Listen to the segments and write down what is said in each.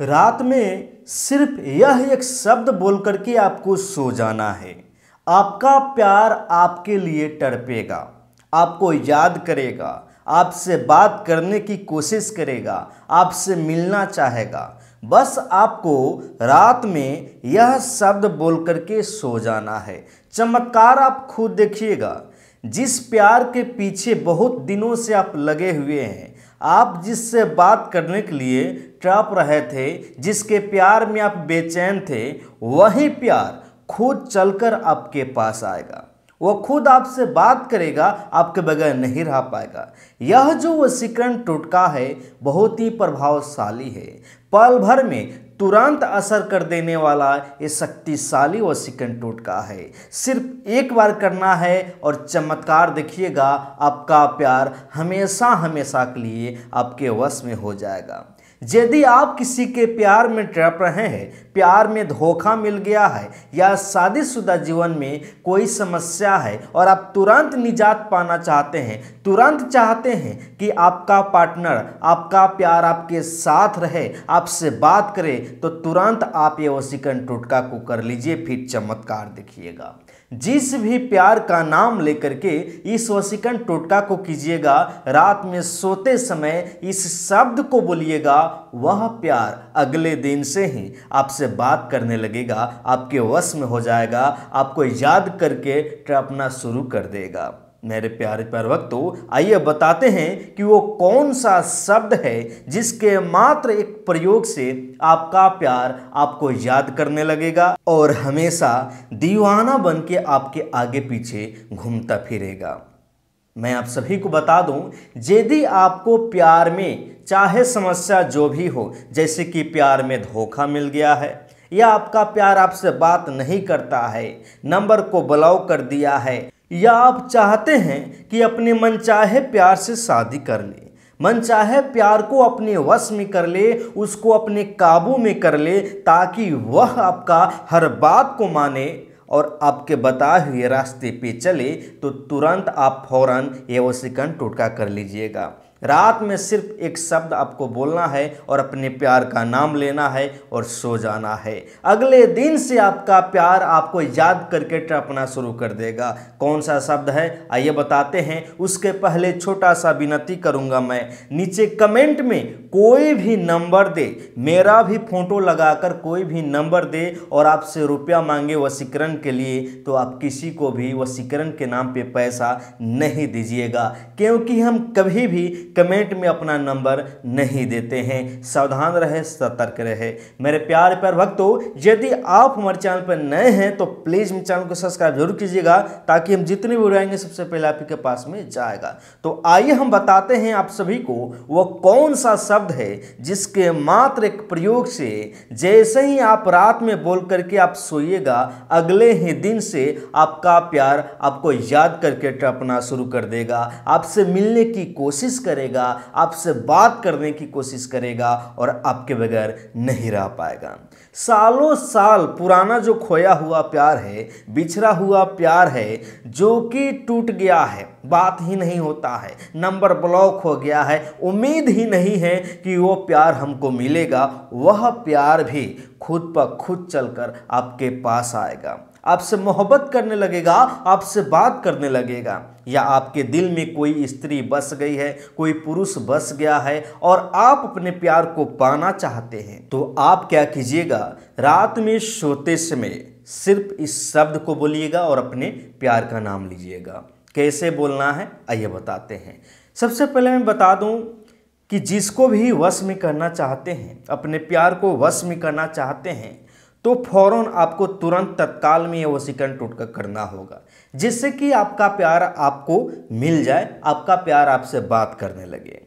रात में सिर्फ यह एक शब्द बोल करके आपको सो जाना है आपका प्यार आपके लिए तड़पेगा आपको याद करेगा आपसे बात करने की कोशिश करेगा आपसे मिलना चाहेगा बस आपको रात में यह शब्द बोल करके सो जाना है चमत्कार आप खुद देखिएगा जिस प्यार के पीछे बहुत दिनों से आप लगे हुए हैं आप जिससे बात करने के लिए ट्रप रहे थे जिसके प्यार में आप बेचैन थे वही प्यार खुद चलकर आपके पास आएगा वो खुद आपसे बात करेगा आपके बगैर नहीं रह पाएगा यह जो वसीकरण टोटका है बहुत ही प्रभावशाली है पल भर में तुरंत असर कर देने वाला ये शक्तिशाली व सिकन टोटका है सिर्फ एक बार करना है और चमत्कार देखिएगा आपका प्यार हमेशा हमेशा के लिए आपके वश में हो जाएगा यदि आप किसी के प्यार में ट्रप रहे हैं प्यार में धोखा मिल गया है या शादीशुदा जीवन में कोई समस्या है और आप तुरंत निजात पाना चाहते हैं तुरंत चाहते हैं कि आपका पार्टनर आपका प्यार आपके साथ रहे आपसे बात करे तो तुरंत आप ये वसीकन टोटका को कर लीजिए फिर चमत्कार देखिएगा जिस भी प्यार का नाम लेकर के इस वसीकरण टोटका को कीजिएगा रात में सोते समय इस शब्द को बोलिएगा वह प्यार अगले दिन से ही आपसे बात करने लगेगा आपके वश में हो जाएगा आपको याद करके ट्रपना शुरू कर देगा मेरे प्यारे प्यार वक्त आइए बताते हैं कि वो कौन सा शब्द है जिसके मात्र एक प्रयोग से आपका प्यार आपको याद करने लगेगा और हमेशा दीवाना बन के आपके आगे पीछे घूमता फिरेगा मैं आप सभी को बता दूं यदि आपको प्यार में चाहे समस्या जो भी हो जैसे कि प्यार में धोखा मिल गया है या आपका प्यार आपसे बात नहीं करता है नंबर को ब्लॉक कर दिया है या आप चाहते हैं कि अपने मन चाहे प्यार से शादी कर ले मन चाहे प्यार को अपने वश में कर ले उसको अपने काबू में कर ले ताकि वह आपका हर बात को माने और आपके बताए हुए रास्ते पे चले तो तुरंत आप फौरन एवं सिकंड टोटका कर लीजिएगा रात में सिर्फ एक शब्द आपको बोलना है और अपने प्यार का नाम लेना है और सो जाना है अगले दिन से आपका प्यार आपको याद करके टपना शुरू कर देगा कौन सा शब्द है आइए बताते हैं उसके पहले छोटा सा विनती करूँगा मैं नीचे कमेंट में कोई भी नंबर दे मेरा भी फ़ोटो लगाकर कोई भी नंबर दे और आपसे रुपया मांगे वसीकरण के लिए तो आप किसी को भी वसीकरण के नाम पर पैसा नहीं दीजिएगा क्योंकि हम कभी भी कमेंट में अपना नंबर नहीं देते हैं सावधान रहे सतर्क रहे मेरे प्यार प्यार भक्तों यदि आप हमारे चैनल पर नए हैं तो प्लीज़ मेरे चैनल को सब्सक्राइब जरूर कीजिएगा ताकि हम जितने भी उड़ाएंगे सबसे पहले आपके पास में जाएगा तो आइए हम बताते हैं आप सभी को वह कौन सा शब्द है जिसके मात्र एक प्रयोग से जैसे ही आप रात में बोल करके आप सोइएगा अगले ही दिन से आपका प्यार आपको याद करके टपना शुरू कर देगा आपसे मिलने की कोशिश करें करेगा आपसे बात करने की कोशिश करेगा और आपके बगैर नहीं रह पाएगा सालों साल पुराना जो खोया हुआ प्यार है बिछड़ा हुआ प्यार है जो कि टूट गया है बात ही नहीं होता है नंबर ब्लॉक हो गया है उम्मीद ही नहीं है कि वो प्यार हमको मिलेगा वह प्यार भी खुद पर खुद चलकर आपके पास आएगा आपसे मोहब्बत करने लगेगा आपसे बात करने लगेगा या आपके दिल में कोई स्त्री बस गई है कोई पुरुष बस गया है और आप अपने प्यार को पाना चाहते हैं तो आप क्या कीजिएगा रात में सोते समय सिर्फ इस शब्द को बोलिएगा और अपने प्यार का नाम लीजिएगा कैसे बोलना है आइए बताते हैं सबसे पहले मैं बता दूं कि जिसको भी वश में करना चाहते हैं अपने प्यार को वश में करना चाहते हैं तो फौरन आपको तुरंत तत्काल में वो सिकन टोटका करना होगा जिससे कि आपका प्यार आपको मिल जाए आपका प्यार आपसे बात करने लगे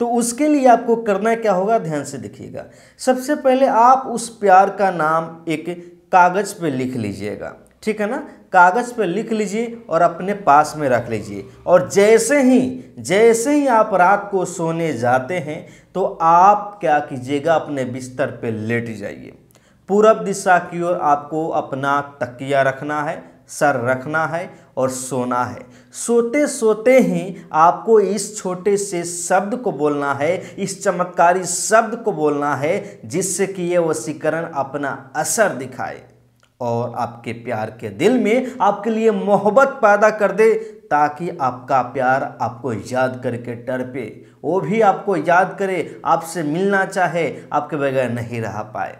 तो उसके लिए आपको करना क्या होगा ध्यान से देखिएगा सबसे पहले आप उस प्यार का नाम एक कागज़ पे लिख लीजिएगा ठीक है ना कागज़ पे लिख लीजिए और अपने पास में रख लीजिए और जैसे ही जैसे ही आप रात को सोने जाते हैं तो आप क्या कीजिएगा अपने बिस्तर पे लेट जाइए पूरब दिशा की ओर आपको अपना तकिया रखना है सर रखना है और सोना है सोते सोते ही आपको इस छोटे से शब्द को बोलना है इस चमत्कारी शब्द को बोलना है जिससे कि ये वसीकरण अपना असर दिखाए और आपके प्यार के दिल में आपके लिए मोहब्बत पैदा कर दे ताकि आपका प्यार आपको याद करके टरपे वो भी आपको याद करे आपसे मिलना चाहे आपके बगैर नहीं रह पाए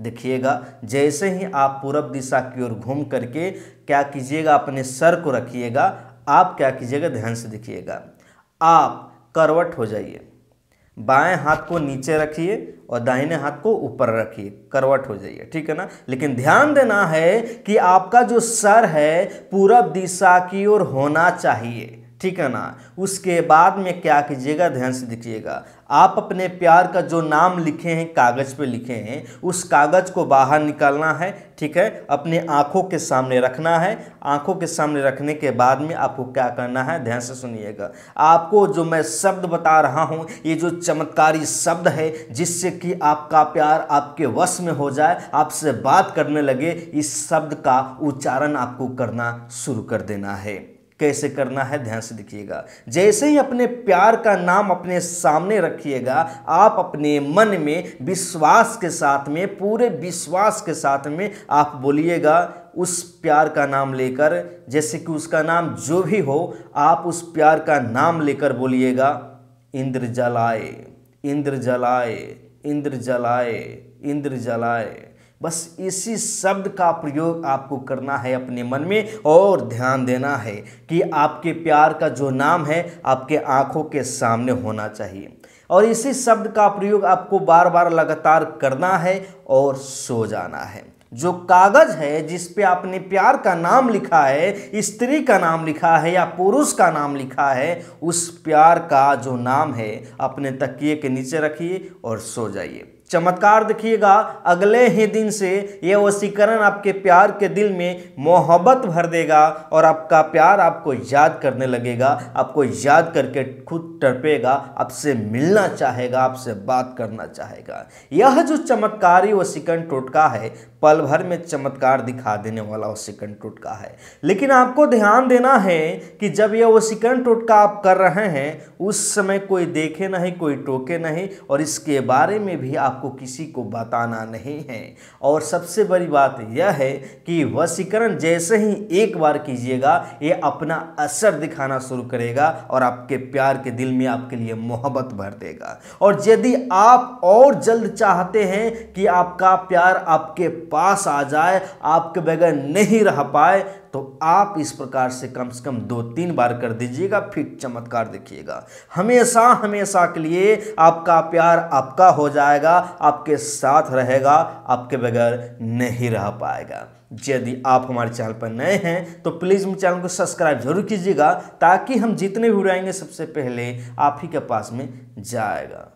देखिएगा जैसे ही आप पूरब दिशा की ओर घूम करके क्या कीजिएगा अपने सर को रखिएगा आप क्या कीजिएगा ध्यान से देखिएगा आप करवट हो जाइए बाएं हाथ को नीचे रखिए और दाहिने हाथ को ऊपर रखिए करवट हो जाइए ठीक है ना लेकिन ध्यान देना है कि आपका जो सर है पूरब दिशा की ओर होना चाहिए ठीक है ना उसके बाद में क्या कीजिएगा ध्यान से दिखिएगा आप अपने प्यार का जो नाम लिखे हैं कागज़ पे लिखे हैं उस कागज़ को बाहर निकालना है ठीक है अपने आँखों के सामने रखना है आँखों के सामने रखने के बाद में आपको क्या करना है ध्यान से सुनिएगा आपको जो मैं शब्द बता रहा हूँ ये जो चमत्कारी शब्द है जिससे कि आपका प्यार आपके वश में हो जाए आपसे बात करने लगे इस शब्द का उच्चारण आपको करना शुरू कर देना है कैसे करना है ध्यान से देखिएगा जैसे ही अपने प्यार का नाम अपने सामने रखिएगा आप अपने मन में विश्वास के साथ में पूरे विश्वास के साथ में आप बोलिएगा उस प्यार का नाम लेकर जैसे कि उसका नाम जो भी हो आप उस प्यार का नाम लेकर बोलिएगा इंद्र जलाए इंद्र जलाए इंद्र जलाए इंद्र जलाए बस इसी शब्द का प्रयोग आपको करना है अपने मन में और ध्यान देना है कि आपके प्यार का जो नाम है आपके आँखों के सामने होना चाहिए और इसी शब्द का प्रयोग आपको बार बार लगातार करना है और सो जाना है जो कागज है जिस पे आपने प्यार का नाम लिखा है स्त्री का नाम लिखा है या पुरुष का नाम लिखा है उस प्यार का जो नाम है अपने तकिए के नीचे रखिए और सो जाइए चमत्कार देखिएगा अगले ही दिन से यह वसीकरण आपके प्यार के दिल में मोहब्बत भर देगा और आपका प्यार आपको याद करने लगेगा आपको याद करके खुद टरपेगा आपसे मिलना चाहेगा आपसे बात करना चाहेगा यह जो चमत्कारी वसीकरण टोटका है पल भर में चमत्कार दिखा देने वाला वसीकरण टोटका है लेकिन आपको ध्यान देना है कि जब यह वसीकरण टोटका आप कर रहे हैं उस समय कोई देखे नहीं कोई टोके नहीं और इसके बारे में भी आप आपको किसी को बताना नहीं है और सबसे बड़ी बात यह है कि वशीकरण जैसे ही एक बार कीजिएगा ये अपना असर दिखाना शुरू करेगा और आपके प्यार के दिल में आपके लिए मोहब्बत भर देगा और यदि आप और जल्द चाहते हैं कि आपका प्यार आपके पास आ जाए आपके बगैर नहीं रह पाए तो आप इस प्रकार से कम से कम दो तीन बार कर दीजिएगा फिर चमत्कार देखिएगा हमेशा हमेशा के लिए आपका प्यार आपका हो जाएगा आपके साथ रहेगा आपके बगैर नहीं रह पाएगा यदि आप हमारे चैनल पर नए हैं तो प्लीज़ मेरे चैनल को सब्सक्राइब जरूर कीजिएगा ताकि हम जितने भी उड़ाएंगे सबसे पहले आप ही के पास में जाएगा